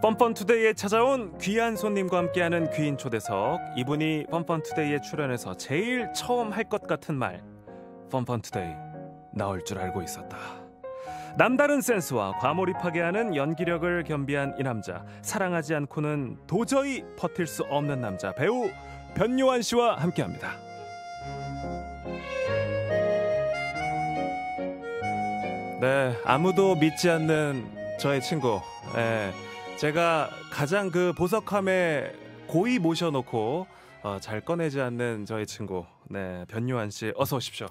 뻔뻔투데이에 찾아온 귀한 손님과 함께하는 귀인 초대석 이분이 뻔뻔투데이에 출연해서 제일 처음 할 것 같은 말 뻔뻔투데이 나올 줄 알고 있었다 남다른 센스와 과몰입하게 하는 연기력을 겸비한 이 남자 사랑하지 않고는 도저히 버틸 수 없는 남자 배우 변요한 씨와 함께합니다 네 아무도 믿지 않는 저의 친구 예. 제가 가장 그 보석함에 고이 모셔놓고 어, 잘 꺼내지 않는 저의 친구 네 변요한 씨 어서 오십시오.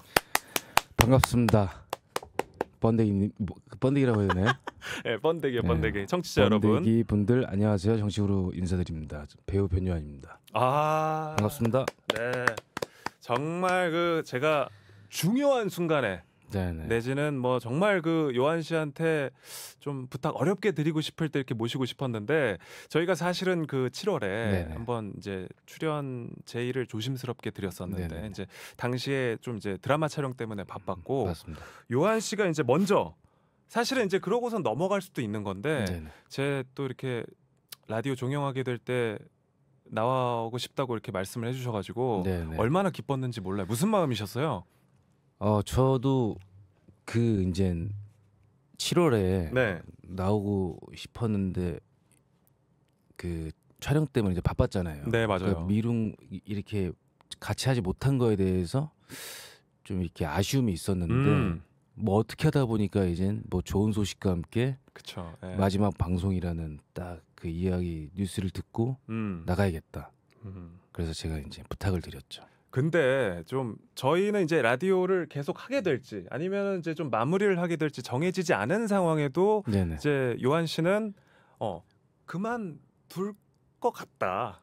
반갑습니다. 번데기 뭐, 번데기라고 해야 되나요? 예, 네, 번데기요, 번데기. 청취자 번데기 여러분. 번데기 분들 안녕하세요. 정식으로 인사드립니다. 배우 변요한입니다. 아 반갑습니다. 네, 정말 그 제가 중요한 순간에 네네. 내지는 뭐 정말 그 요한 씨한테 좀 부탁 어렵게 드리고 싶을 때 이렇게 모시고 싶었는데 저희가 사실은 그 7월에 네네. 한번 이제 출연 제의를 조심스럽게 드렸었는데 네네. 이제 당시에 좀 이제 드라마 촬영 때문에 음, 바빴고 맞습니다. 요한 씨가 이제 먼저 사실은 이제 그러고선 넘어갈 수도 있는 건데 제 또 이렇게 라디오 종영하게 될 때 나와오고 싶다고 이렇게 말씀을 해주셔가지고 네네. 얼마나 기뻤는지 몰라요. 무슨 마음이셨어요? 어 저도 그 이제 7월에 네. 나오고 싶었는데 그 촬영 때문에 이제 바빴잖아요. 네 맞아요. 그러니까 미룬 이렇게 같이 하지 못한 거에 대해서 좀 이렇게 아쉬움이 있었는데 음. 뭐 어떻게 하다 보니까 이젠 뭐 좋은 소식과 함께 그쵸, 예. 마지막 방송이라는 딱 그 이야기 뉴스를 듣고 음. 나가야겠다. 음. 그래서 제가 이제 부탁을 드렸죠. 근데 좀 저희는 이제 라디오를 계속 하게 될지 아니면 이제 좀 마무리를 하게 될지 정해지지 않은 상황에도 네네. 이제 요한 씨는 어 그만 둘 것 같다.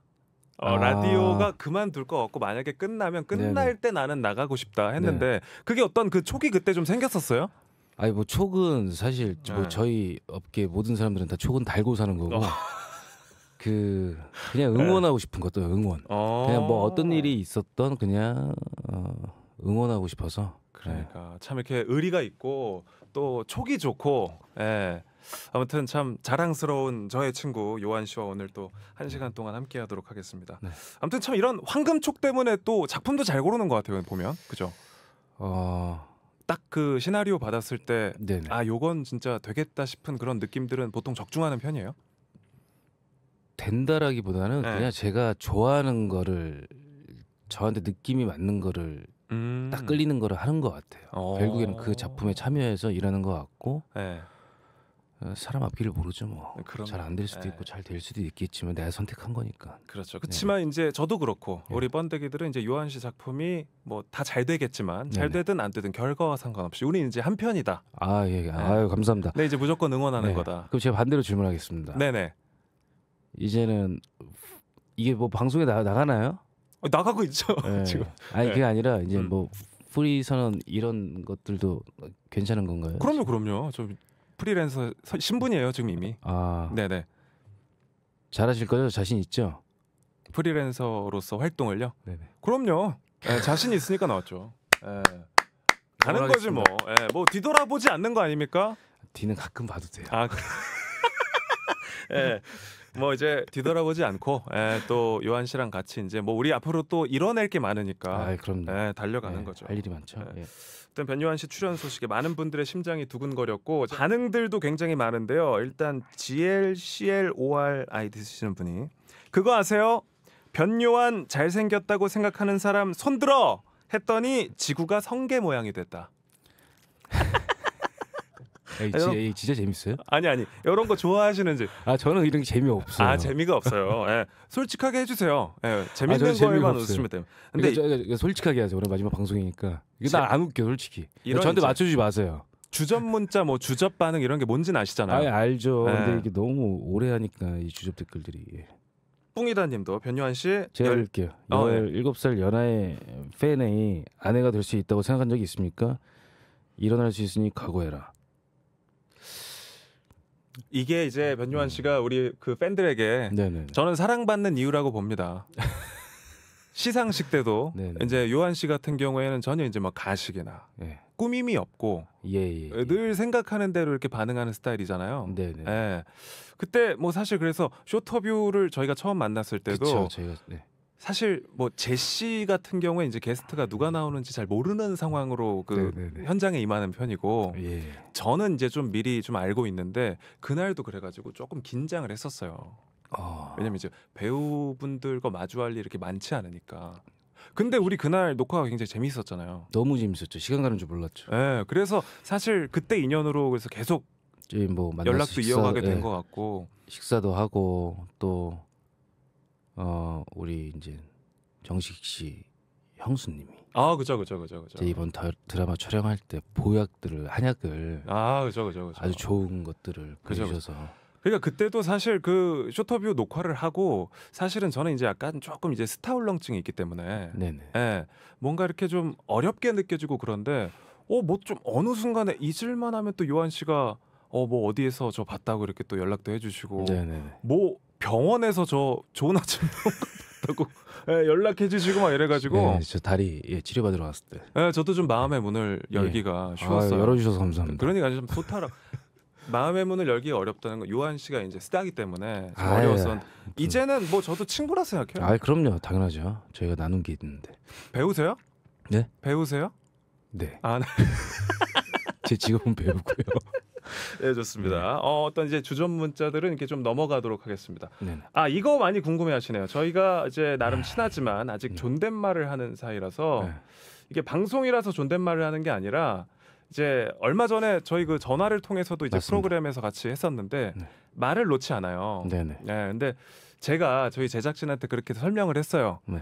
어, 아. 라디오가 그만둘 것 같고 만약에 끝나면 끝날 네네. 때 나는 나가고 싶다 했는데 네 그게 어떤 그 촉이 그때 좀 생겼었어요? 아니 뭐 촉은 사실 뭐 네. 저희 업계 모든 사람들은 다 촉은 달고 사는 거고 어. 그 그냥 응원하고 싶은 것도 응원. 어~ 그냥 뭐 어떤 일이 있었던 그냥 어, 응원하고 싶어서. 그러니까 네. 참 이렇게 의리가 있고 또 촉이 좋고. 예. 아무튼 참 자랑스러운 저의 친구 요한 씨와 오늘 또 한 시간 동안 함께하도록 하겠습니다. 네. 아무튼 참 이런 황금촉 때문에 또 작품도 잘 고르는 것 같아요 보면 그죠? 어... 딱 그 시나리오 받았을 때 아 요건 진짜 되겠다 싶은 그런 느낌들은 보통 적중하는 편이에요? 된다라기보다는 네. 그냥 제가 좋아하는 거를 저한테 느낌이 맞는 거를 음. 딱 끌리는 거를 하는 것 같아요. 오. 어. 결국에는 그 작품에 참여해서 일하는 것 같고 네. 어, 사람 앞길을 모르죠 뭐. 네, 잘안 될 수도 네. 있고 잘 될 수도 있겠지만 내가 선택한 거니까. 그렇죠. 그렇지만 네. 이제 저도 그렇고 예. 우리 번데기들은 이제 요한 씨 작품이 뭐 다 잘 되겠지만 잘네 되든 안 되든 결과와 상관없이 우리는 이제 한 편이다. 아 예. 예. 네. 아유 감사합니다. 네 이제 무조건 응원하는 네. 거다. 그럼 제가 반대로 질문하겠습니다. 네네. 이제는 이게 뭐 방송에 나, 나가나요? 어, 나가고 있죠 네. 지금. 아니 그게 네. 아니라 이제 음. 뭐 프리 선언 이런 것들도 괜찮은 건가요? 그럼요, 그럼요. 저 프리랜서 신분이에요 지금 이미. 아, 네네. 잘하실 거죠? 자신 있죠? 프리랜서로서 활동을요? 네네. 그럼요. 네, 자신 있으니까 나왔죠. 네. 가는 거지 뭐. 네, 뭐 뒤돌아보지 않는 거 아닙니까? 뒤는 가끔 봐도 돼요. 아, 예. 네. 뭐 이제 뒤돌아보지 않고 예, 또 요한 씨랑 같이 이제 뭐 우리 앞으로 또 이뤄낼 게 많으니까 아, 그럼 예, 달려가는 예, 거죠. 할 일이 많죠. 예. 일단 예. 변요한 씨 출연 소식에 많은 분들의 심장이 두근거렸고 반응들도 굉장히 많은데요. 일단 g l c l o r 아이디 쓰시는 분이 그거 아세요? 변요한 잘생겼다고 생각하는 사람 손들어 했더니 지구가 성게 모양이 됐다. 에이, 진짜 재밌어요? 아니 아니 이런 거 좋아하시는지. 아 저는 이런 게 재미 없어요. 아 재미가 없어요. 예. 솔직하게 해주세요. 예. 아, 재밌는 아, 거에만 웃으시면 돼요. 그러니까 근데 그러니까 저, 저솔직하게 하세요. 오늘 마지막 방송이니까. 이게 제... 나안 웃겨 솔직히. 그러니까 저한테 맞춰주지 마세요. 주접 문자 뭐 주접 반응 이런 게뭔지 아시잖아요. 아 알죠. 예. 근데 이게 너무 오래 하니까 이 주접 댓글들이. 예. 뿡이다님도 변요한 씨 제가 열... 읽게요 어, 예. 열 네. 7살 연하의 팬의 아내가 될 수 있다고 생각한 적이 있습니까? 일어날 수 있으니 각오해라. 이게 이제 음. 변요한 씨가 우리 그 팬들에게 네네. 저는 사랑받는 이유라고 봅니다. 시상식 때도 네네. 이제 요한 씨 같은 경우에는 전혀 이제 뭐 가식이나 예. 꾸밈이 없고 예, 예, 예, 늘 생각하는 대로 이렇게 반응하는 스타일이잖아요. 네네. 예. 그때 뭐 사실 그래서 쇼터뷰를 저희가 처음 만났을 때도 그쵸, 저희가, 네. 사실 뭐 제시 같은 경우에 이제 게스트가 누가 나오는지 잘 모르는 상황으로 그 네네네. 현장에 임하는 편이고 예. 저는 이제 좀 미리 좀 알고 있는데 그날도 그래가지고 조금 긴장을 했었어요. 어. 왜냐면 이제 배우분들과 마주할 일이 이렇게 많지 않으니까. 근데 우리 그날 녹화가 굉장히 재미있었잖아요. 너무 재밌었죠. 시간 가는 줄 몰랐죠. 예. 네, 그래서 사실 그때 인연으로 그래서 계속 뭐 연락도 식사, 이어가게 된것 예. 같고 식사도 하고 또어 우리 이제 정식 씨 형수님이 아 그죠 그죠 그죠 그죠 이번 다, 드라마 촬영할 때 보약들을 한약을 아 그죠 그죠 그죠 아주 좋은 것들을 그죠, 주셔서 그러니까 그때도 사실 그 쇼터뷰 녹화를 하고 사실은 저는 이제 약간 조금 이제 스타울렁증이 있기 때문에 네네 예, 뭔가 이렇게 좀 어렵게 느껴지고 그런데 어 뭐 좀 어느 순간에 잊을만 하면 또 요한 씨가 어 뭐 어디에서 저 봤다고 이렇게 또 연락도 해주시고 네네. 뭐 병원에서 저 좋은 아침 병원 갔다고 예, 연락해 주시고 막 이래가지고 네, 저 다리 예, 치료받으러 갔을 때. 예, 저도 좀 마음의 문을 예. 열기가 쉬웠어요. 아, 열어주셔서 감사합니다. 그러니까 좀 소탈하. 마음의 문을 열기 어렵다는 건 요한 씨가 이제 스타기 때문에 어려웠어. 예. 이제는 뭐 저도 친구라 생각해요. 아 그럼요, 당연하죠. 저희가 나눈 게 있는데. 배우세요? 네. 배우세요? 네. 아, 네. 제 직업은 배우고요. 예, 네, 좋습니다. 어, 어떤 이제 주전 문자들은 이렇게 좀 넘어가도록 하겠습니다. 네네. 아, 이거 많이 궁금해 하시네요. 저희가 이제 나름 아, 친하지만 아직 네. 존댓말을 하는 사이라서 네. 이게 방송이라서 존댓말을 하는 게 아니라 이제 얼마 전에 저희 그 전화를 통해서도 이제 맞습니다. 프로그램에서 같이 했었는데 네. 말을 놓지 않아요. 네네. 네, 근데 제가 저희 제작진한테 그렇게 설명을 했어요. 네.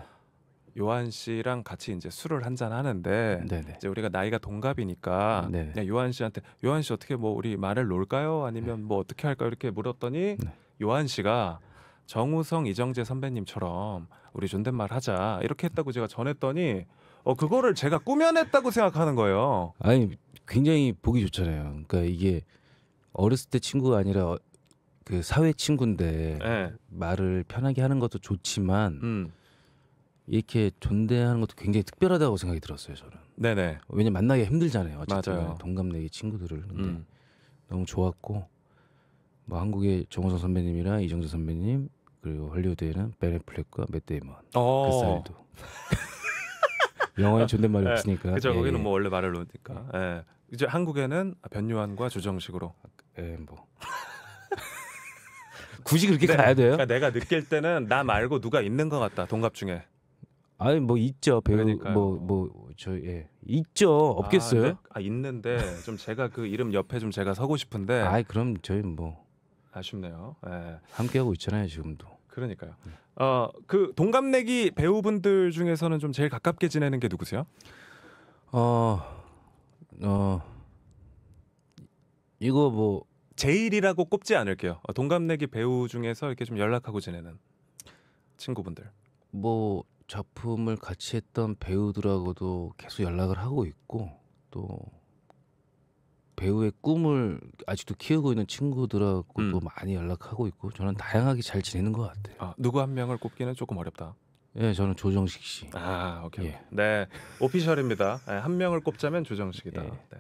요한 씨랑 같이 이제 술을 한잔 하는데 네네. 이제 우리가 나이가 동갑이니까 네네. 요한 씨한테 요한 씨 어떻게 뭐 우리 말을 놀까요? 아니면 네. 뭐 어떻게 할까요? 이렇게 물었더니 네. 요한 씨가 정우성 이정재 선배님처럼 우리 존댓말 하자 이렇게 했다고 제가 전했더니 어 그거를 제가 꾸며냈다고 생각하는 거예요. 아니 굉장히 보기 좋잖아요. 그러니까 이게 어렸을 때 친구가 아니라 어, 그 사회 친구인데 네. 말을 편하게 하는 것도 좋지만 음. 이렇게 존대하는 것도 굉장히 특별하다고 생각이 들었어요 저는. 네네. 왜냐 만나기 힘들잖아요. 어쨌든 맞아요. 동갑내기 친구들을 근데 음. 너무 좋았고 뭐 한국의 정호성 선배님이랑 이정재 선배님 그리고 할리우드에는 베네플렉과 맷데이먼 어. 그 사이도 영어에 존댓말이 예. 없으니까. 그죠 예. 거기는 예. 뭐 원래 말을 놓으니까. 예. 예. 이제 한국에는 변요한과 조정식으로. 예 뭐. 굳이 그렇게 네. 가야 돼요? 그러니까 내가 느낄 때는 나 말고 누가 있는 것 같다 동갑 중에. 아니 뭐 있죠 배우 뭐뭐 뭐저예 있죠 아, 없겠어요? 아, 아, 있는데 좀 제가 그 이름 옆에 좀 제가 서고 싶은데. 아이 그럼 저희 뭐 아쉽네요. 예. 함께 하고 있잖아요 지금도. 그러니까요. 음. 어, 어그 동갑내기 배우분들 중에서는 좀 제일 가깝게 지내는 게 누구세요? 어 어, 이거 뭐 제일이라고 꼽지 않을게요. 어, 동갑내기 배우 중에서 이렇게 좀 연락하고 지내는 친구분들. 뭐 작품을 같이 했던 배우들하고도 계속 연락을 하고 있고 또 배우의 꿈을 아직도 키우고 있는 친구들하고도 음. 많이 연락하고 있고 저는 다양하게 잘 지내는 것 같아요. 아, 누구 한 명을 꼽기는 조금 어렵다. 예, 저는 조정식 씨. 아, 오케이. 예. 네, 오피셜입니다. 예, 한 명을 꼽자면 조정식이다. 예. 네.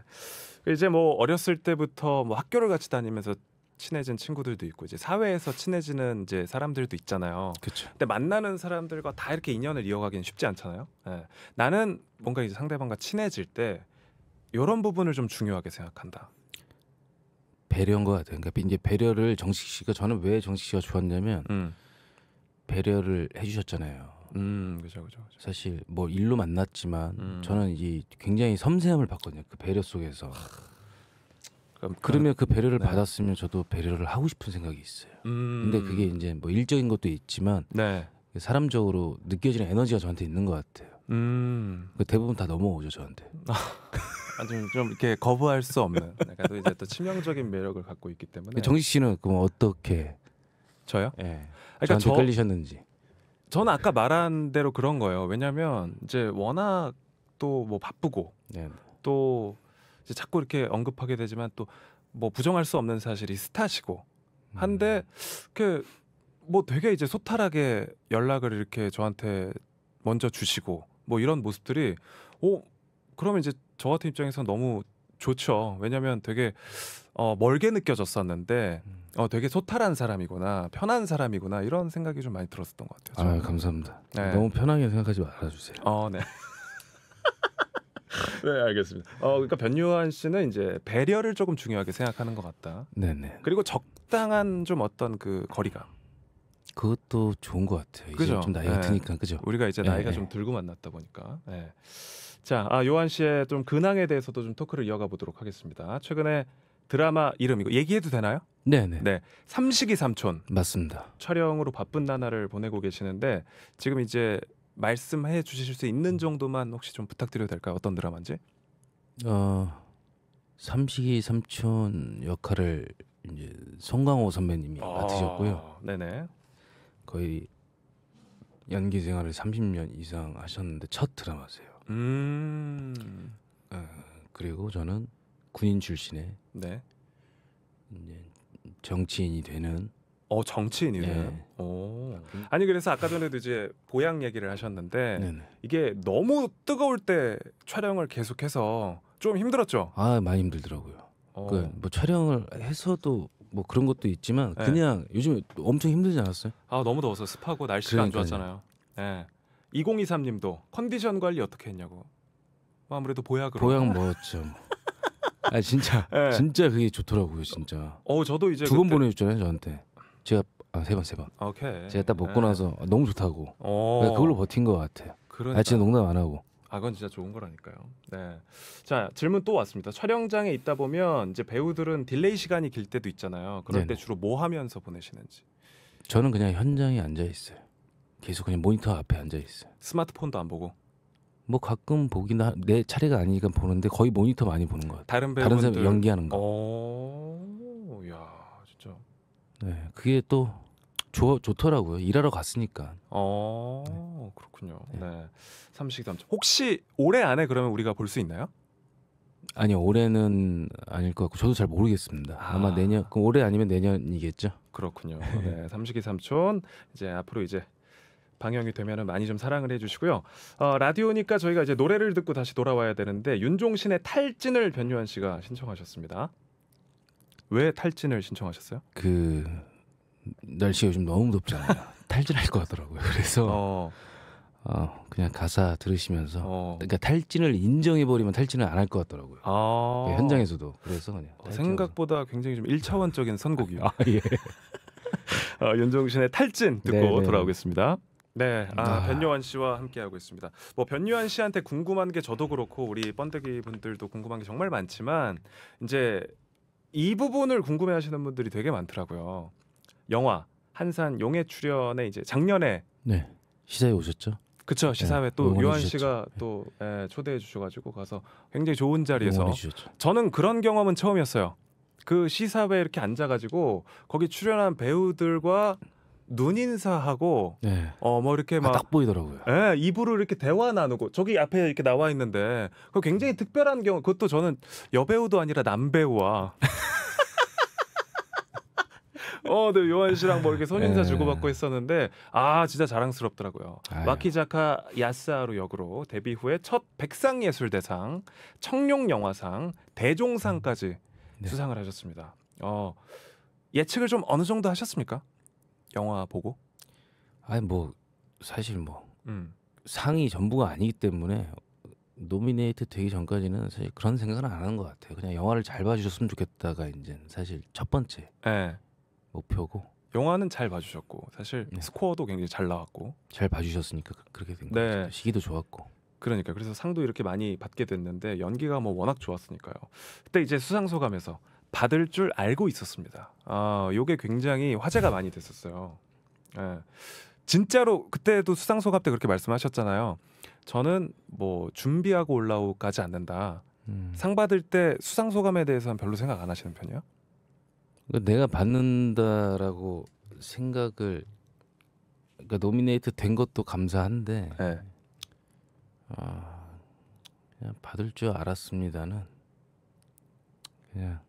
그 이제 뭐 어렸을 때부터 뭐 학교를 같이 다니면서 친해진 친구들도 있고 이제 사회에서 친해지는 이제 사람들도 있잖아요. 그쵸. 근데 만나는 사람들과 다 이렇게 인연을 이어가기는 쉽지 않잖아요. 예. 나는 뭔가 이제 상대방과 친해질 때 이런 부분을 좀 중요하게 생각한다. 배려인 것 같아요. 그러니까 이제 배려를 정식 씨가 저는 왜 정식 씨가 좋았냐면 음. 배려를 해주셨잖아요. 음, 그죠, 그죠, 그죠. 사실 뭐 일로 만났지만 음. 저는 이 굉장히 섬세함을 봤거든요. 그 배려 속에서. 그러니까 그러면그 배려를 네. 받았으면 저도 배려를 하고 싶은 생각이 있어요. 음. 근데 그게 이제 뭐 일적인 것도 있지만 네. 사람적으로 느껴지는 에너지가 저한테 있는 것 같아요. 음. 그 대부분 다 넘어오죠 저한테. 아, 좀, 좀 이렇게 거부할 수 없는 약간 또 이제 또 치명적인 매력을 갖고 있기 때문에. 정식 씨는 그럼 어떻게 저요? 예. 그러니까 저 끌리셨는지. 저는 아까 말한 대로 그런 거예요. 왜냐하면 이제 워낙 또 뭐 바쁘고 네. 또 이제 자꾸 이렇게 언급하게 되지만 또 뭐 부정할 수 없는 사실이 스타시고 음, 한데 음. 네. 그뭐 되게 이제 소탈하게 연락을 이렇게 저한테 먼저 주시고 뭐 이런 모습들이 오 어, 그러면 이제 저 같은 입장에서 너무 좋죠. 왜냐면 되게 어 멀게 느껴졌었는데 음. 어 되게 소탈한 사람이구나 편한 사람이구나 이런 생각이 좀 많이 들었었던 것 같아요. 저는. 아 감사합니다. 네. 너무 편하게 생각하지 말아주세요. 어 네. 네, 알겠습니다. 어, 그러니까 변유한 씨는 이제 배려를 조금 중요하게 생각하는 것 같다. 네네. 그리고 적당한 좀 어떤 그 거리감. 그것도 좋은 것 같아요. 이제 좀 나이가 네. 드니까 그죠. 우리가 이제 예, 나이가 네. 좀 들고 만났다 보니까. 네. 자, 아, 요한 씨의 좀 근황에 대해서도 좀 토크를 이어가 보도록 하겠습니다. 최근에 드라마 이름 이고 얘기해도 되나요? 네네. 네. 삼식이 삼촌. 맞습니다. 촬영으로 바쁜 나날을 보내고 계시는데 지금 이제 말씀해 주실 수 있는 음. 정도만 혹시 좀 부탁드려도 될까요? 어떤 드라마인지? 어 삼식이 삼촌 역할을 이제 송강호 선배님이 아, 맡으셨고요. 네네. 거의 연기 생활을 30년 이상 하셨는데 첫 드라마세요. 음. 어, 그리고 저는 군인 출신에 네. 이제 정치인이 되는 어 정치인이네요. 예. 오. 음. 아니 그래서 아까 전에도 이제 보양 얘기를 하셨는데 네네. 이게 너무 뜨거울 때 촬영을 계속해서 좀 힘들었죠. 아 많이 힘들더라고요. 어. 그뭐 촬영을 해서도 뭐 그런 것도 있지만 네. 그냥 예. 요즘 엄청 힘들지 않았어요? 아 너무 더워서 습하고 날씨가 그러니까요. 안 좋았잖아요. 예. 2023님도 컨디션 관리 어떻게 했냐고. 뭐 아무래도 보약으로. 보약 뭐였죠. 뭐. 아 진짜 예. 진짜 그게 좋더라고요 진짜. 어 저도 이제 두번 보내줬잖아요 저한테. 제가 아, 세 번, 세 번. 오케이. 제가 딱 먹고 네. 나서 너무 좋다고. 그 그걸로 버틴 것 같아요. 그러니까. 아, 진짜 농담 안 하고. 아, 그건 진짜 좋은 거라니까요. 네. 자, 질문 또 왔습니다. 촬영장에 있다 보면 이제 배우들은 딜레이 시간이 길 때도 있잖아요. 그럴 네네. 때 주로 뭐 하면서 보내시는지. 저는 그냥 현장에 앉아 있어요. 계속 그냥 모니터 앞에 앉아 있어요. 스마트폰도 안 보고. 뭐 가끔 보긴 하, 내 차례가 아니니까 보는데 거의 모니터 많이 보는 것 다른 배우들 다른 사람 연기하는 거. 오... 네, 그게 또 좋, 좋더라고요. 일하러 갔으니까. 어, 네. 그렇군요. 네. 네. 삼식담. 혹시 올해 안에 그러면 우리가 볼 수 있나요? 아니요, 올해는 아닐 것 같고 저도 잘 모르겠습니다. 아. 마 내년, 그럼 올해 아니면 내년이겠죠. 그렇군요. 네. 네, 삼식이 삼촌 이제 앞으로 이제 방영이 되면은 많이 좀 사랑을 해주시고요. 어, 라디오니까 저희가 이제 노래를 듣고 다시 돌아와야 되는데 윤종신의 탈진을 변유한 씨가 신청하셨습니다. 왜 탈진을 신청하셨어요? 그날씨 요즘 너무 덥잖아요. 탈진할 것 같더라고요. 그래서 어. 어, 그냥 가사 들으시면서 어. 그러니까 탈진을 인정해 버리면 탈진을 안 할 것 같더라고요. 아. 네, 현장에서도 그래서 그냥 어, 생각보다 굉장히 좀 1차원적인 선곡이요. 아, 예. 어, 윤종신의 탈진 듣고 네네. 네, 네. 돌아오겠습니다. 네, 아, 아. 변요한 씨와 함께하고 있습니다. 뭐 변요한 씨한테 궁금한 게 저도 그렇고 우리 번데기 분들도 궁금한 게 정말 많지만 이제 이 부분을 궁금해하시는 분들이 되게 많더라고요. 영화 한산 용의 출연에 이제 작년에 네 시사에 오셨죠? 그쵸 네, 시사회 네, 또 요한 씨가 또 예, 초대해 주셔가지고 가서 굉장히 좋은 자리에서 저는 그런 경험은 처음이었어요. 그시사회 이렇게 앉아가지고 거기 출연한 배우들과 눈 인사하고 네. 어뭐 이렇게 아, 막딱 보이더라고요. 예, 입으로 이렇게 대화 나누고 저기 앞에 이렇게 나와 있는데 그 굉장히 음. 특별한 경우 그것도 저는 여배우도 아니라 남배우와 어, 네, 요한 씨랑 뭐 이렇게 손인사 네. 주고받고 했었는데 아 진짜 자랑스럽더라고요. 아유. 마키자카 야스하루 역으로 데뷔 후에 첫 백상예술대상, 청룡영화상, 대종상까지 음. 네. 수상을 하셨습니다. 어 예측을 좀 어느 정도 하셨습니까? 영화 보고? 아니 뭐 사실 뭐 음. 상이 전부가 아니기 때문에 노미네이트 되기 전까지는 사실 그런 생각은 안 하는 것 같아요. 그냥 영화를 잘 봐주셨으면 좋겠다가 이제 사실 첫 번째 네. 목표고. 영화는 잘 봐주셨고 사실 네. 스코어도 굉장히 잘 나왔고 잘 봐주셨으니까 그, 그렇게 된 네. 거죠. 시기도 좋았고. 그러니까 그래서 상도 이렇게 많이 받게 됐는데 연기가 뭐 워낙 좋았으니까요. 그때 이제 수상 소감에서 받을 줄 알고 있었습니다. 아, 요게 굉장히 화제가 많이 됐었어요. 예. 진짜로 그때도 수상 소감 때 그렇게 말씀하셨잖아요. 저는 뭐 준비하고 올라오까지 않는다. 음. 상 받을 때 수상 소감에 대해서는 별로 생각 안 하시는 편이요? 그러니까 내가 받는다라고 생각을 그러니까 노미네이트 된 것도 감사한데 네. 아, 그냥 받을 줄 알았습니다는 그냥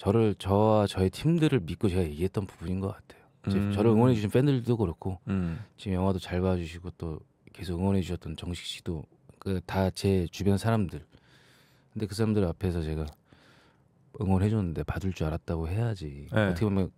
저를 저와 저의 팀들을 믿고 제가 얘기했던 부분인 것 같아요. 음. 저를 응원해 주신 팬들도 그렇고 음. 지금 영화도 잘 봐주시고 또 계속 응원해 주셨던 정식 씨도 그 다 제 주변 사람들. 근데 그 사람들 앞에서 제가 응원해 줬는데 받을 줄 알았다고 해야지 네. 어떻게 보면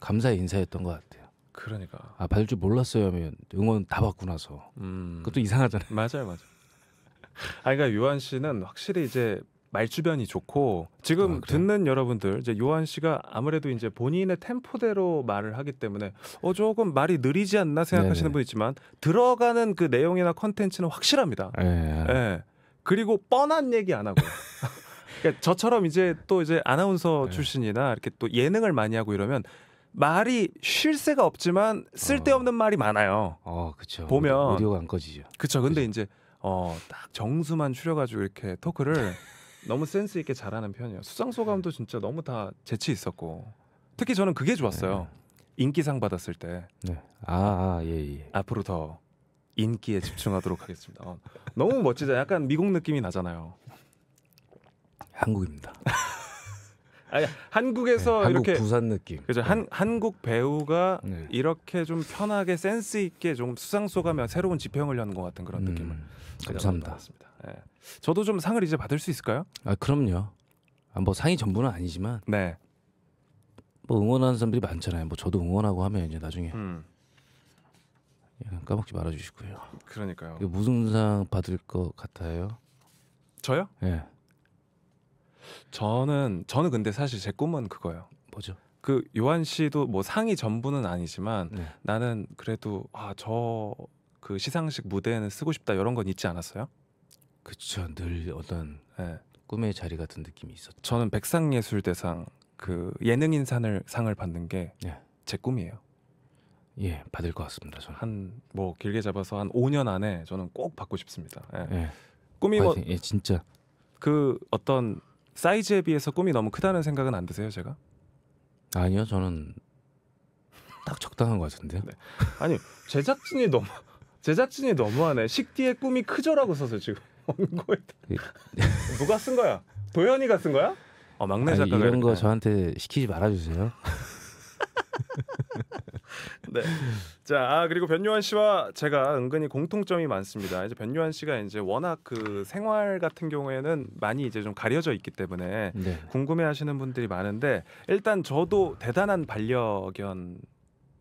감사의 인사였던 것 같아요. 그러니까 아 받을 줄 몰랐어요 하면 응원 다 받고 나서 음. 그것도 이상하잖아요. 맞아요, 맞아요. 아 그러니까 유한 씨는 확실히 이제 말주변이 좋고 지금 아, 듣는 여러분들 이제 요한 씨가 아무래도 이제 본인의 템포대로 말을 하기 때문에 어 조금 말이 느리지 않나 생각하시는 네네. 분 있지만 들어가는 그 내용이나 컨텐츠는 확실합니다. 예. 네. 그리고 뻔한 얘기 안 하고. 그러니까 저처럼 이제 또 이제 아나운서 예. 출신이나 이렇게 또 예능을 많이 하고 이러면 말이 쉴 새가 없지만 쓸데없는 어. 말이 많아요. 어, 그렇죠. 보면 오디오가 안 꺼지죠. 그렇죠. 근데 그쵸. 이제 어, 딱 정수만 추려가지고 이렇게 토크를 너무 센스 있게 잘하는 편이에요. 수상 소감도 진짜 너무 다 재치 있었고 특히 저는 그게 좋았어요. 네. 인기상 받았을 때 네. 아, 아 예, 예. 앞으로 더 인기에 집중하도록 하겠습니다. 어. 너무 멋지다. 약간 미국 느낌이 나잖아요. 한국입니다. 아니, 한국에서 네, 한국 이렇게 부산 느낌. 그죠? 한 네. 한국 배우가 네. 이렇게 좀 편하게 센스 있게 조 수상 소감이 새로운 지평을 여것 같은 그런 음, 느낌을 감사합니다. 받았습니다. 네. 저도 좀 상을 이제 받을 수 있을까요? 아 그럼요. 아, 뭐 상이 전부는 아니지만 네. 뭐 응원하는 사람들이 많잖아요. 뭐 저도 응원하고 하면 이제 나중에 음. 예, 까먹지 말아주시고요. 그러니까요. 이거 무슨 상 받을 것 같아요? 저요? 예. 저는 저는 근데 사실 제 꿈은 그거예요. 뭐죠? 그 요한 씨도 뭐 상이 전부는 아니지만 네. 나는 그래도 아저 그 시상식 무대에는 쓰고 싶다 이런 건 있지 않았어요? 그쵸 늘 어떤 예, 꿈의 자리 같은 느낌이 있었죠. 저는 백상예술대상 그 예능인 상을 상을 받는 게 예. 제 꿈이에요. 예, 받을 것 같습니다. 저는 한 뭐 길게 잡아서 한 5년 안에 저는 꼭 받고 싶습니다. 예. 예. 꿈이 뭐파 예, 진짜 그 어떤 사이즈에 비해서 꿈이 너무 크다는 생각은 안 드세요, 제가? 아니요, 저는 딱 적당한 것 같은데요. 네. 아니 제작진이 너무 제작진이 너무하네. 식디의 꿈이 크죠라고 써서 지금. 그 누가 쓴 거야? 도현이가 쓴 거야? 어, 막내 작가 이런 거 저한테 시키지 말아주세요. 네. 자, 아, 그리고 변요한 씨와 제가 은근히 공통점이 많습니다. 이제 변요한 씨가 이제 워낙 그 생활 같은 경우에는 많이 이제 좀 가려져 있기 때문에 네. 궁금해 하시는 분들이 많은데 일단 저도 대단한 반려견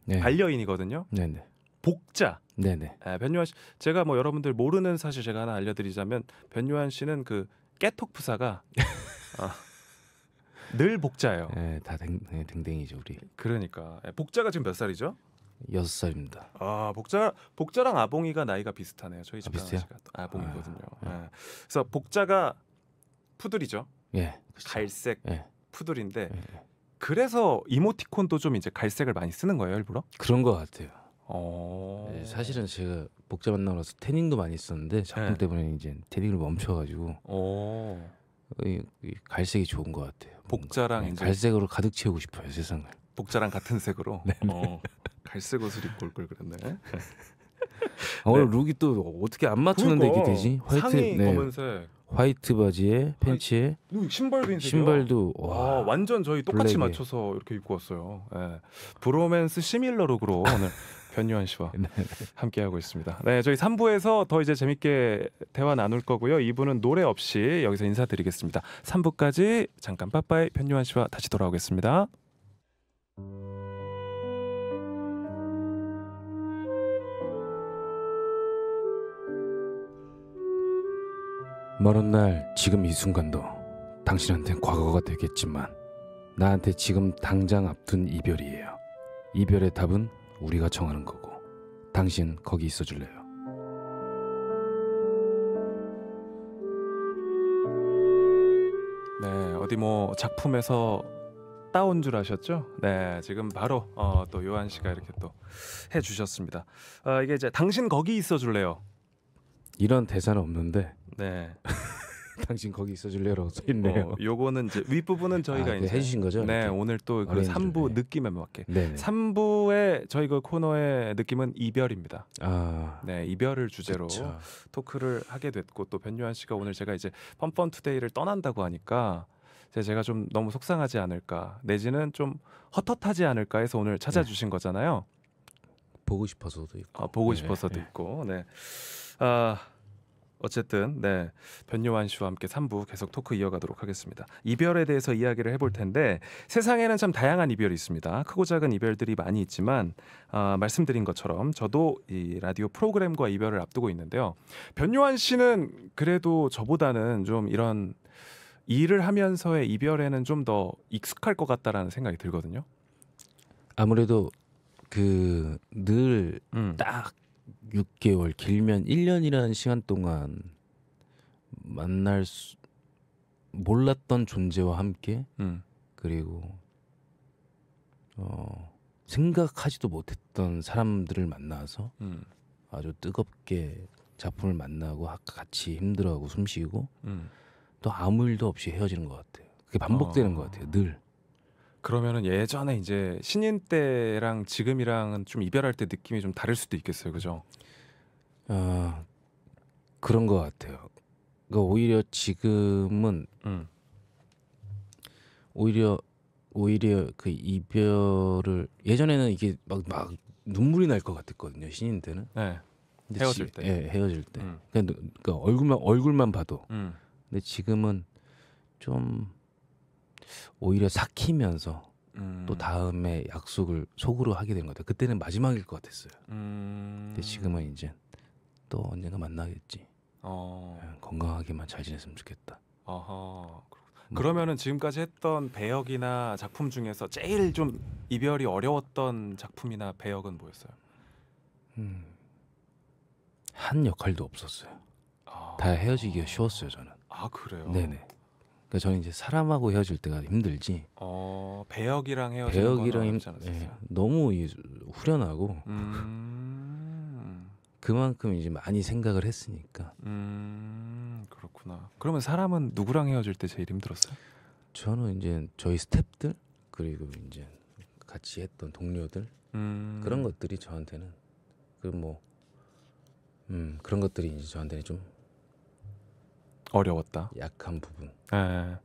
네. 반려인이거든요. 네, 네. 복자. 네네. 아, 변요한 씨, 제가 뭐 여러분들 모르는 사실 제가 하나 알려드리자면 변요한 씨는 그 깨톡 부사가 아, 어, 늘 복자예요. 네, 다 댕, 네, 댕댕이죠 우리. 그러니까 예, 복자가 지금 몇 살이죠? 여섯 살입니다. 아 복자 복자랑 아봉이가 나이가 비슷하네요. 저희 집 아, 비슷해요? 아, 봉이거든요 아, 네. 그래서 복자가 푸들이죠. 예. 그렇 갈색 예. 푸들인데 예. 그래서 이모티콘도 좀 이제 갈색을 많이 쓰는 거예요 일부러? 그런 것 같아요. 어. 네, 사실은 제가 복잡 한나라 나서 태닝도 많이 했었는데 네. 작품 네. 때문에 이제 태닝을 멈춰가지고 어. 갈색이 좋은 것 같아요. 복자랑 네, 이제 갈색으로 가득 채우고 싶어요 세상을. 복자랑 같은 색으로. 네. 어, 갈색 옷을 입고 올 걸 그랬네. 아, 오늘 네. 룩이 또 어떻게 안맞췄는데그러 그러니까. 이게 되지? 화이트, 상의 네. 검은색. 화이트 바지에 팬츠에 아, 이 신발도 흰색요 신발도 와, 와 완전 저희 똑같이 블랙에. 맞춰서 이렇게 입고 왔어요. 예. 브로맨스 시밀러룩으로 오늘 변유한 씨와 네, 네. 함께 하고 있습니다. 네, 저희 3부에서 더 이제 재밌게 대화 나눌 거고요. 2부는 노래 없이 여기서 인사드리겠습니다. 3부까지 잠깐 빠빠이 변유한 씨와 다시 돌아오겠습니다. 멀은 날 지금 이 순간도 당신한테 과거가 되겠지만 나한테 지금 당장 앞둔 이별이에요. 이별의 답은 우리가 정하는 거고 당신 거기 있어 줄래요? 네, 어디 뭐 작품에서 따온 줄 아셨죠? 네, 지금 바로 어, 또 요한 씨가 이렇게 또 해주셨습니다. 어, 이게 이제 당신 거기 있어줄래요? 이런 대사는 없는데 네. 당신 거기 있어줄래로 있네요. 어, 요거는 이제 윗부분은 저희가 아, 이제 해주신 거죠. 네, 이렇게? 오늘 또그 3부 네. 느낌에 맞게. 네. 3부의 저희 그 코너의 느낌은 이별입니다. 아, 네, 이별을 주제로 그쵸. 토크를 하게 됐고 또 변요한 씨가 오늘 제가 이제 뻔뻔 투데이를 떠난다고 하니까 제가 좀 너무 속상하지 않을까 내지는 좀 헛헛하지 않을까 해서 오늘 네. 찾아주신 네. 거잖아요. 보고 싶어서도 있고. 아, 보고 네. 싶어서도 네. 있고. 네. 아. 어쨌든 네 변요한 씨와 함께 3부 계속 토크 이어가도록 하겠습니다. 이별에 대해서 이야기를 해볼 텐데 세상에는 참 다양한 이별이 있습니다. 크고 작은 이별들이 많이 있지만 어, 말씀드린 것처럼 저도 이 라디오 프로그램과 이별을 앞두고 있는데요. 변요한 씨는 그래도 저보다는 좀 이런 일을 하면서의 이별에는 좀 더 익숙할 것 같다라는 생각이 들거든요. 아무래도 그 늘딱 음. 6개월 길면 1년이라는 시간 동안 만날 수 몰랐던 존재와 함께 음. 그리고 어 생각하지도 못했던 사람들을 만나서 음. 아주 뜨겁게 작품을 만나고 같이 힘들어하고 숨쉬고 음. 또 아무 일도 없이 헤어지는 것 같아요. 그게 반복되는 어. 것 아. 같아요. 늘. 그러면은 예전에 이제 신인 때랑 지금이랑은 좀 이별할 때 느낌이 좀 다를 수도 있겠어요, 그죠? 아 그런 것 같아요. 그러니까 오히려 지금은 음. 오히려 오히려 그 이별을 예전에는 이게 막 막 눈물이 날 것 같았거든요 신인 때는. 네. 헤어질 지, 때. 예, 헤어질 때. 음. 그러니까, 그러니까, 얼굴만 얼굴만 봐도. 음. 근데 지금은 좀 오히려 삭히면서 음. 또 다음에 약속을 속으로 하게 된 거다. 그때는 마지막일 것 같았어요. 음. 근데 지금은 이제 또 언젠가 만나겠지. 어. 예, 건강하게만 잘 지냈으면 좋겠다. 어허. 뭐. 음. 그러면은 지금까지 했던 배역이나 작품 중에서 제일 좀 이별이 어려웠던 작품이나 배역은 뭐였어요? 음. 한 역할도 없었어요. 아. 다 헤어지기가 쉬웠어요 저는. 아 그래요? 네네. 그러니까 저는 이제 사람하고 헤어질 때가 힘들지. 어 배역이랑 헤어지는 배역이랑 힘, 예, 너무 이, 후련하고 음... 그만큼 이제 많이 생각을 했으니까. 음 그렇구나. 그러면 사람은 누구랑 헤어질 때 제일 힘들었어요? 저는 이제 저희 스탭들 그리고 이제 같이 했던 동료들 음... 그런 것들이 저한테는 그뭐 음, 그런 것들이 이제 저한테는 좀 어려웠다. 약한 부분. 예.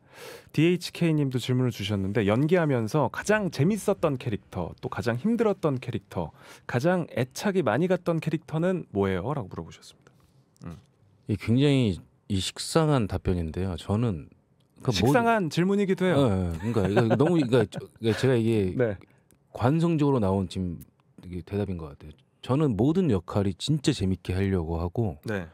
DHK님도 질문을 주셨는데 연기하면서 가장 재밌었던 캐릭터, 또 가장 힘들었던 캐릭터, 가장 애착이 많이 갔던 캐릭터는 뭐예요?라고 물어보셨습니다. 음. 이 굉장히 이 식상한 답변인데요. 저는 그 식상한 뭐... 질문이기도 해요. 네, 그러니까 이거 너무 그러니까, 그러니까 제가 이게 네. 관성적으로 나온 지금 대답인 것 같아요. 저는 모든 역할이 진짜 재밌게 하려고 하고. 네.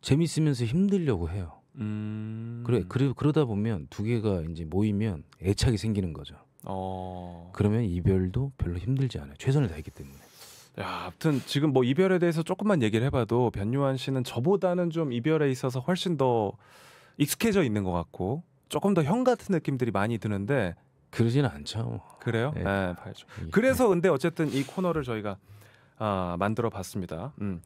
재밌으면서 힘들려고 해요. 음... 그래 그래 그러다 보면 두 개가 이제 모이면 애착이 생기는 거죠. 어... 그러면 이별도 별로 힘들지 않아요. 최선을 다했기 때문에. 야, 아무튼 지금 뭐 이별에 대해서 조금만 얘기를 해봐도 변유한 씨는 저보다는 좀 이별에 있어서 훨씬 더 익숙해져 있는 것 같고 조금 더형 같은 느낌들이 많이 드는데 그러지는 않죠. 뭐. 그래요? 네, 네 봐야죠. 예. 그래서 근데 어쨌든 이 코너를 저희가 아, 만들어 봤습니다. 음.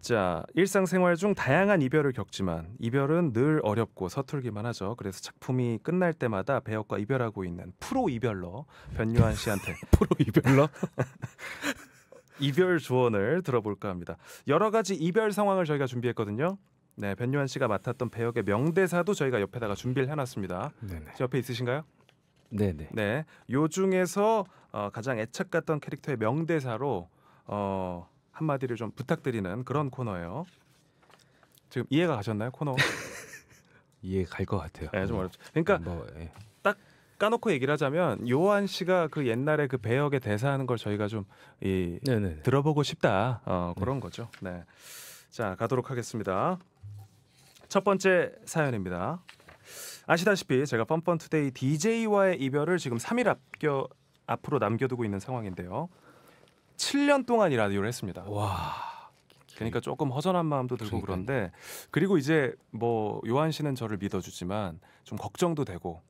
자, 일상생활 중 다양한 이별을 겪지만 이별은 늘 어렵고 서툴기만 하죠. 그래서 작품이 끝날 때마다 배역과 이별하고 있는 프로 이별러 변요한 씨한테 프로 이별러 이별 조언을 들어볼까 합니다. 여러 가지 이별 상황을 저희가 준비했거든요. 네, 변요한 씨가 맡았던 배역의 명대사도 저희가 옆에다가 준비를 해놨습니다. 네네. 옆에 있으신가요? 네네. 네, 요 중에서 어, 가장 애착 같던 캐릭터의 명대사로 어, 한마디를 좀 부탁드리는 그런 코너예요. 지금 이해가 가셨나요 코너? 이해 갈 것 같아요. 네, 좀 음. 어렵죠. 그러니까 뭐, 예. 딱 까놓고 얘기를 하자면 요한 씨가 그 옛날에 그 배역에 대사하는 걸 저희가 좀 이 들어보고 싶다 어, 네. 그런 네. 거죠. 네, 자 가도록 하겠습니다. 첫 번째 사연입니다. 아시다시피 제가 뻔뻔투데이 DJ와의 이별을 지금 3일 앞겨, 앞으로 남겨두고 있는 상황인데요. 7년 동안 이 라디오를 했습니다. 와. 그러니까 조금 허전한 마음도 들고 그러니까요. 그런데 그리고 이제 뭐 요한 씨는 저를 믿어주지만 좀 걱정도 되고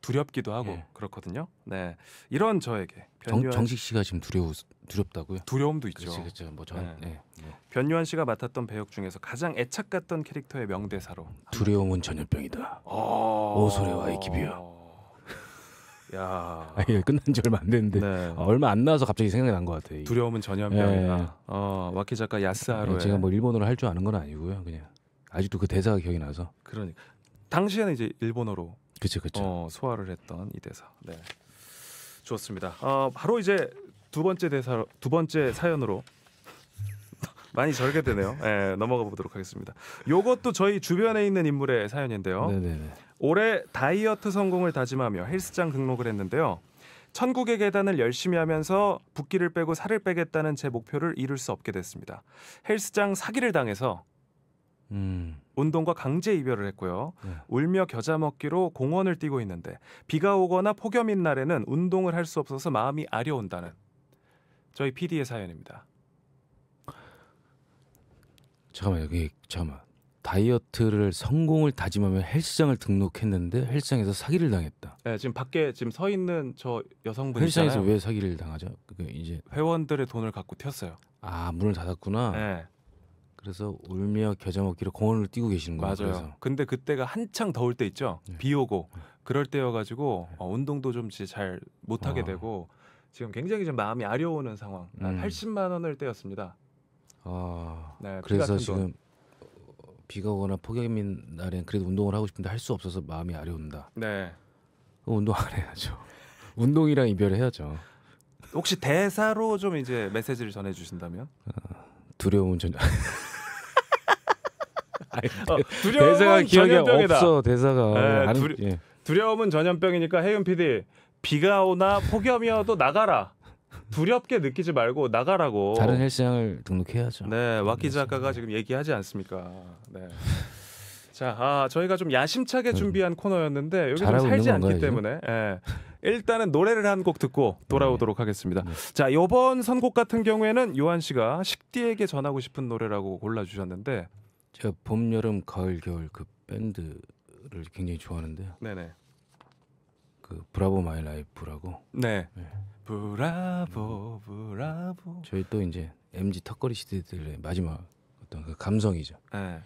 두렵기도 하고 예. 그렇거든요. 네 이런 저에게 변유한 정, 식 씨가 지금 두려우 두렵다고요? 두려움도 있죠. 그렇죠, 뭐 저는 네. 네. 예, 네. 예. 변유한 씨가 맡았던 배역 중에서 가장 애착 같던 캐릭터의 명대사로 두려움은 전염병이다. 어. 오소레와의 기비야. 야. 아, 이게 끝난 지 얼마 안 됐는데 네. 아, 얼마 안 나서 와 갑자기 생각이 난 것 같아요. 이게. 두려움은 전혀 안변다 예. 어, 와키 작가 야스하로. 예, 제가 뭐 일본어를 할 줄 아는 건 아니고요. 그냥 아직도 그 대사가 기억이 나서. 그러니까 당시에는 이제 일본어로 그쵸, 그쵸. 어, 소화를 했던 이 대사. 네. 좋습니다. 어, 바로 이제 두 번째 대사 두 번째 사연으로 많이 절개되네요. 예, 넘어가 보도록 하겠습니다. 요것도 저희 주변에 있는 인물의 사연인데요. 네네네. 올해 다이어트 성공을 다짐하며 헬스장 등록을 했는데요. 천국의 계단을 열심히 하면서 붓기를 빼고 살을 빼겠다는 제 목표를 이룰 수 없게 됐습니다. 헬스장 사기를 당해서 음. 운동과 강제 이별을 했고요. 네. 울며 겨자 먹기로 공원을 뛰고 있는데 비가 오거나 폭염인 날에는 운동을 할 수 없어서 마음이 아려온다는 저희 PD의 사연입니다. 잠깐만 여기 잠깐만 다이어트를 성공을 다짐하며 헬스장을 등록했는데 헬스장에서 사기를 당했다. 네, 지금 밖에 지금 서 있는 저 여성분 헬스장에서 왜 사기를 당하죠? 그 이제 회원들의 돈을 갖고 튀었어요. 아 문을 닫았구나. 네. 그래서 울며 겨자 먹기로 공원을 뛰고 계시는 거예요. 맞아요. 그래서. 근데 그때가 한창 더울 때 있죠. 네. 비 오고 네. 그럴 때여가지고 어, 네. 어, 운동도 좀 잘 못하게 어. 되고 지금 굉장히 좀 마음이 아려오는 상황. 음. 한 80만 원을 떼었습니다. 아, 어. 네, 그래서 지금 돈. 비가 오거나 폭염인 날엔 그래도 운동을 하고 싶은데 할 수 없어서 마음이 아려온다. 네. 운동 안 해야죠. 운동이랑 이별해야죠. 혹시 대사로 좀 이제 메시지를 전해 주신다면? 어, 두려움은 전혀 어, 두려 대사가 기억이 전염병이다. 없어 대사가 에, 네, 두려, 예. 두려움은 전염병이니까 해윤 PD 비가 오나 폭염이어도 나가라 두렵게 느끼지 말고 나가라고. 다른 헬스장을 등록해야죠. 네, 와키 작가가 지금 얘기하지 않습니까? 네. 자, 아, 저희가 좀 야심차게 네. 준비한 코너였는데 여기 좀 살지 않기 건가요, 때문에 예. 일단은 노래를 한 곡 듣고 돌아오도록 네. 하겠습니다. 네. 자, 요번 선곡 같은 경우에는 요한 씨가 식디에게 전하고 싶은 노래라고 골라 주셨는데 제가 봄, 여름, 가을, 겨울 그 밴드를 굉장히 좋아하는데요. 네네. 그 브라보 마이 라이프라고. 네. 네. 브라보 브라보. 저희 또 이제 MG 턱걸이 시대들의 마지막 어떤 그 감성이죠. 네.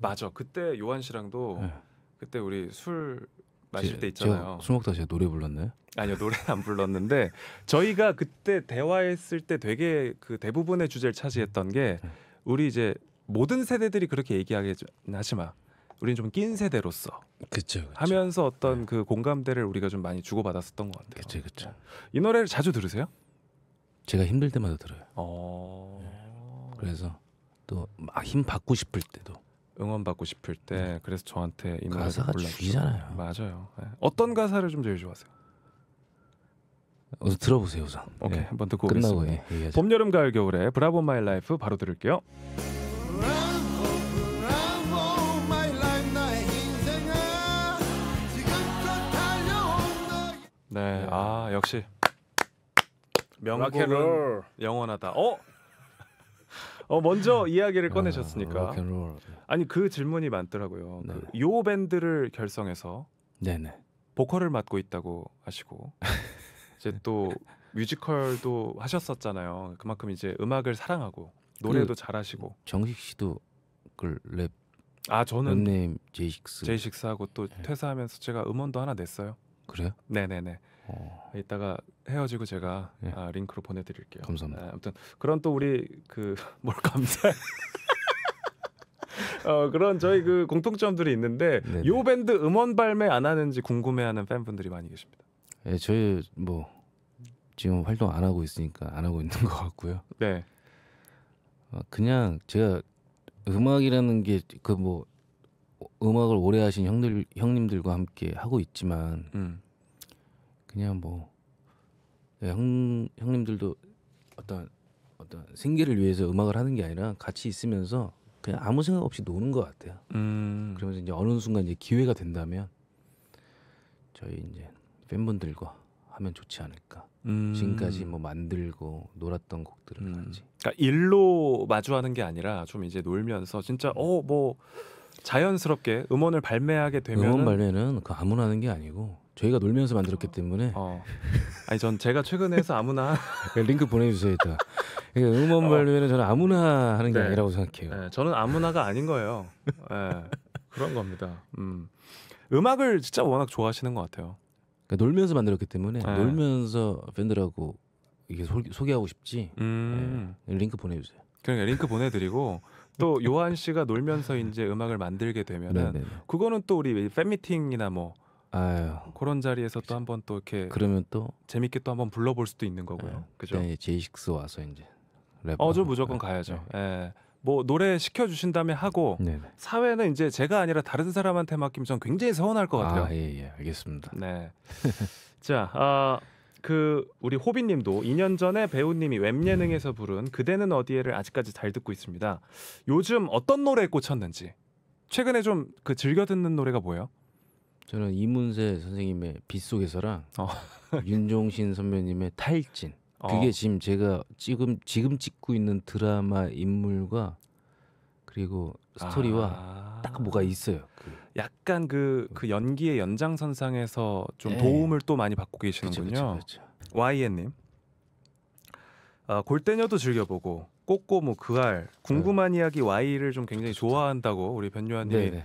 맞아. 그때 요한 씨랑도 네. 그때 우리 술 마실 제, 때 있잖아요. 술 먹다 제가 노래 불렀나요? 아니요 노래 는안 불렀는데 저희가 그때 대화했을 때 되게 그 대부분의 주제를 차지했던 게 네. 우리 이제 모든 세대들이 그렇게 얘기하게 하지 마. 우리는 좀 낀 세대로서 그쵸, 그쵸. 하면서 어떤 네. 그 공감대를 우리가 좀 많이 주고받았었던 것 같아요. 그렇그렇이 노래를 자주 들으세요? 제가 힘들 때마다 들어요. 어... 네. 그래서 또막힘 받고 싶을 때도 응원 받고 싶을 때 네. 그래서 저한테 이 가사가 죽이잖아요. 맞아요. 네. 어떤 가사를 좀 제일 좋아하세요? 어서 들어보세요 우선. 오케이 네. 한번 듣고 끝나고 오겠습니다. 예, 봄 여름 가을 겨울에 브라보 마이 라이프 바로 들을게요. 네. 네. 아 역시 명곡은 영원하다. 어? 어 먼저 이야기를 아, 꺼내셨으니까. 아니 그 질문이 많더라고요. 네. 그요 밴드를 결성해서 네네. 보컬을 맡고 있다고 하시고 이제 또 뮤지컬도 하셨었잖아요. 그만큼 이제 음악을 사랑하고 그 노래도 그 잘하시고 정식 씨도 그랩아 저는 닉네임 제이식스 제이식스하고 또 네. 퇴사하면서 제가 음원도 하나 냈어요. 그래요? 네네네. 어. 이따가 헤어지고 제가 예. 아, 링크로 보내드릴게요. 감사합니다. 아, 아무튼 그런 또 우리 그 뭘 감사. 해어 그런 저희 그 공통점들이 있는데 네네. 요 밴드 음원 발매 안 하는지 궁금해하는 팬분들이 많이 계십니다. 예, 저희 뭐 지금 활동 안 하고 있으니까 안 하고 있는 것 같고요. 네. 어, 그냥 제가 음악이라는 게 그 뭐 음악을 오래 하신 형들 형님들과 함께 하고 있지만 음. 그냥 뭐 네, 형, 형님들도 어떤 어떤 생계를 위해서 음악을 하는 게 아니라 같이 있으면서 그냥 아무 생각 없이 노는 것 같아요. 음. 그러면서 이제 어느 순간 이제 기회가 된다면 저희 이제 팬분들과 하면 좋지 않을까. 음. 지금까지 뭐 만들고 놀았던 곡들을 음. 같이. 그러니까 일로 마주하는 게 아니라 좀 이제 놀면서 진짜 어 뭐 자연스럽게 음원을 발매하게 되면 음원 발매는 그 아무나 하는 게 아니고 저희가 놀면서 만들었기 때문에. 어. 아니 전 제가 최근에 해서 아무나 네, 링크 보내주세요 이따. 그러니까 음원 발류는 어. 저는 아무나 하는 게 네. 아니라고 생각해요. 네, 저는 아무나가 아닌 거예요. 네, 그런 겁니다. 음. 음악을 진짜 워낙 좋아하시는 것 같아요. 그러니까 놀면서 만들었기 때문에 네. 놀면서 팬들하고 이게 소, 개하고 싶지. 음. 네, 링크 보내주세요. 그러니까 링크 보내드리고 또 요한 씨가 놀면서 이제 음악을 만들게 되면은 네네네. 네, 그거는 또 우리 팬미팅이나 뭐 아유. 그런 자리에서 또 한 번 또 이렇게 그러면 또 재밌게 또 한번 불러볼 수도 있는 거고요. 네. 그죠? 네, 제이식스 와서 이제 랩. 어저 무조건 네. 가야죠. 네. 예. 뭐 노래 시켜 주신 다음에 하고 네. 네. 사회는 이제 제가 아니라 다른 사람한테 맡기면 전 굉장히 서운할 것 같아요. 아, 예, 예. 알겠습니다. 네. 자, 아, 그 우리 호빈님도 2년 전에 배우님이 웹 예능에서 음. 부른 그대는 어디에를 아직까지 잘 듣고 있습니다. 요즘 어떤 노래에 꽂혔는지 최근에 좀 그 즐겨 듣는 노래가 뭐예요? 저는 이문세 선생님의 빗속에서랑 어. 윤종신 선배님의 탈진 그게 어. 지금 제가 지금 지금 찍고 있는 드라마 인물과 그리고 스토리와 아. 딱 뭐가 있어요. 그. 약간 그, 그 뭐. 연기의 연장선상에서 좀 에이. 네. 도움을 또 많이 받고 계시는군요. 와이 n 님 아, 골대녀도 즐겨보고 꼬꼬무 뭐 그알 궁금한 네. 이야기 와이를좀 굉장히 좋아한다고 우리 변요한님이 네,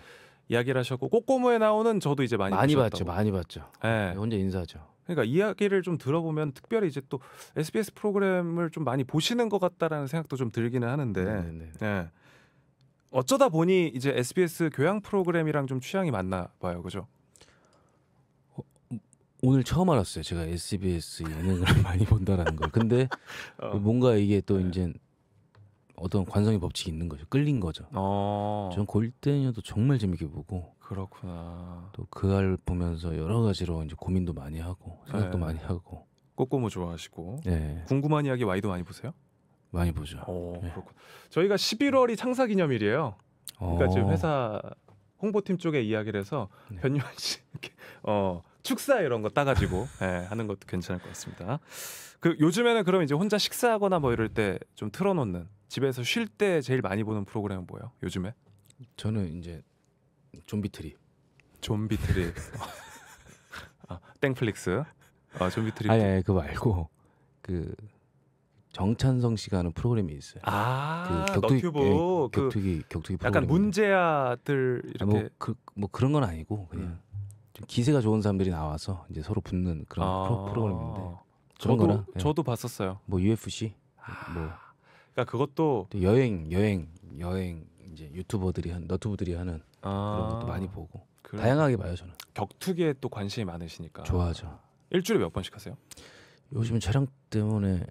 이야기를 하셨고 꼬꼬무에 나오는 저도 이제 많이 많이 봤죠, 많이 봤죠. 예. 네, 혼자 인사죠. 그러니까 이야기를 좀 들어보면 특별히 이제 또 SBS 프로그램을 좀 많이 보시는 것 같다라는 생각도 좀 들기는 하는데 네 어쩌다 보니 이제 SBS 교양 프로그램이랑 좀 취향이 맞나 봐요, 그죠? 어, 음, 오늘 처음 알았어요. 제가 SBS 예능을 많이 본다라는 걸. 근데 어. 뭔가 이게 또 네. 이제 어떤 관성의 법칙이 있는 거죠. 끌린 거죠. 어. 전 골든이어도 정말 재밌게 보고 그렇구나. 또 그 알 보면서 여러 가지로 이제 고민도 많이 하고 생각도 네. 많이 하고 꼬꼬무 좋아하시고 네. 궁금한 이야기 와이도 많이 보세요? 많이 보죠. 오, 어, 네. 그렇군. 저희가 11월이 창사 기념일이에요. 그러니까 지금 어. 회사 홍보팀 쪽에 이야기를 해서 네. 변유한 씨 이렇게 어 축사 이런 거 따가지고 예, 하는 것도 괜찮을 것 같습니다. 그 요즘에는 그럼 이제 혼자 식사하거나 뭐 이럴 때 좀 틀어놓는 집에서 쉴 때 제일 많이 보는 프로그램은 뭐예요? 요즘에? 저는 이제 좀비 트립. 좀비 트립. 아, 땡플릭스. 아, 좀비 트립. 아니, 그 말고 그 정찬성 씨가 하는 프로그램이 있어요. 아, 그 격투기, 너튜브 예, 그 격투기 그 격투기 프로그램. 약간 문제아들 아, 이렇게 아, 뭐, 그, 뭐 그런 건 아니고 그냥 음. 좀 기세가 좋은 사람들이 나와서 이제 서로 붙는 그런 아~ 프로, 그램인데 저도 거나, 예. 저도 봤었어요. 뭐 UFC 아~ 뭐 그러니까 그것도 여행 여행 여행 이제 유튜버들이 한 너튜브들이 하는 아~ 그런 것도 많이 보고 그래. 다양하게 봐요 저는. 격투기에 또 관심이 많으시니까. 좋아하죠. 일주일에 몇 번씩 하세요? 요즘 촬영 때문에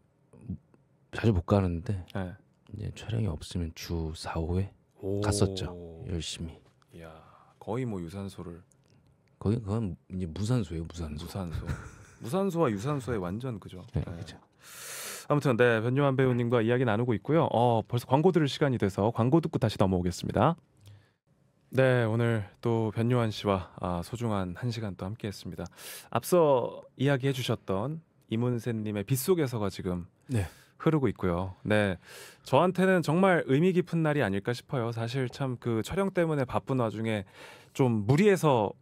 자주 못 가는데 네. 이제 촬영이 없으면 주 4, 5회 갔었죠. 열심히. 이야 거의 뭐 유산소를 거기 그건 이제 무산소예요 무산소. 무산소. 무산소와 유산소의 완전 그죠. 네, 네. 그죠. 아무튼 네 변요한 배우님과 이야기 나누고 있고요. 어 벌써 광고 들을 시간이 돼서 광고 듣고 다시 넘어오겠습니다. 네, 오늘 또 변요한 씨와 아, 소중한 한 시간 또 함께했습니다. 앞서 이야기해 주셨던 이문세님의 빗 속에서가 지금 네. 흐르고 있고요. 네, 저한테는 정말 의미 깊은 날이 아닐까 싶어요. 사실 참 그 촬영 때문에 바쁜 와중에 좀 무리해서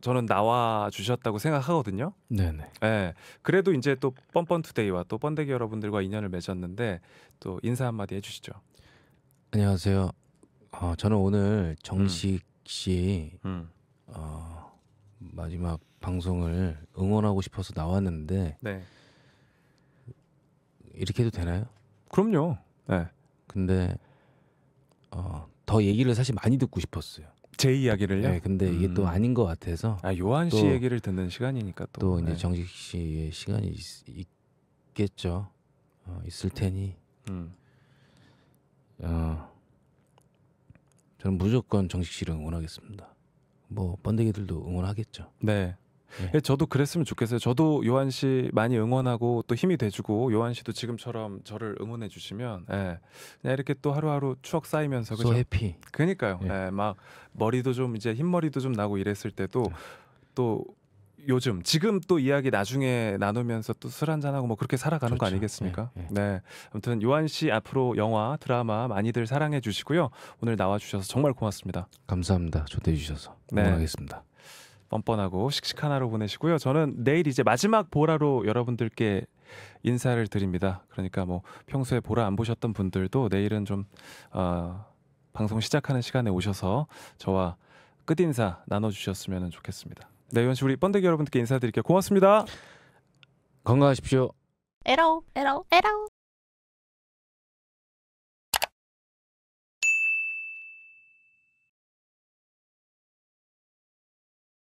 저는 나와 주셨다고 생각하거든요. 네네. 예. 그래도 이제 또 뻔뻔 투데이와 또 뻔데기 여러분들과 인연을 맺었는데 또 인사 한마디 해주시죠. 안녕하세요. 어, 저는 오늘 음. 정식 씨 음. 어, 마지막 방송을 응원하고 싶어서 나왔는데 네. 이렇게 해도 되나요? 그럼요. 네. 근데 어, 더 얘기를 사실 많이 듣고 싶었어요. 제 이야기를요? 네, 근데 이게 음. 또 아닌 것 같아서. 아 요한 또, 씨 얘기를 듣는 시간이니까 또. 또 이제 네. 정식 씨의 시간이 있, 겠죠 어, 있을 테니. 음. 어, 저는 무조건 정식 씨를 응원하겠습니다. 뭐 번데기들도 응원하겠죠. 네. 네. 예. 저도 그랬으면 좋겠어요. 저도 요한 씨 많이 응원하고 또 힘이 돼주고 요한 씨도 지금처럼 저를 응원해 주시면 예. 그냥 이렇게 또 하루하루 추억 쌓이면서 그죠? So h a 니까요 예. 예. 막 머리도 좀 이제 흰머리도 좀 나고 이랬을 때도 예. 또 요즘 지금 또 이야기 나중에 나누면서 또 술 한잔하고 뭐 그렇게 살아가는 좋죠. 거 아니겠습니까? 예, 예. 네. 아무튼 요한 씨 앞으로 영화, 드라마 많이들 사랑해 주시고요. 오늘 나와 주셔서 정말 고맙습니다. 감사합니다. 초대해 주셔서 네. 응원하겠습니다. 네. 뻔뻔하고 씩씩한 하루 보내시고요. 저는 내일 이제 마지막 보라로 여러분들께 인사를 드립니다. 그러니까 뭐 평소에 보라 안 보셨던 분들도 내일은 좀 어, 방송 시작하는 시간에 오셔서 저와 끝인사 나눠주셨으면 좋겠습니다. 네, 이원 씨 우리 번데기 여러분들께 인사드릴게요. 고맙습니다. 건강하십시오. 에라오 에라오 에라오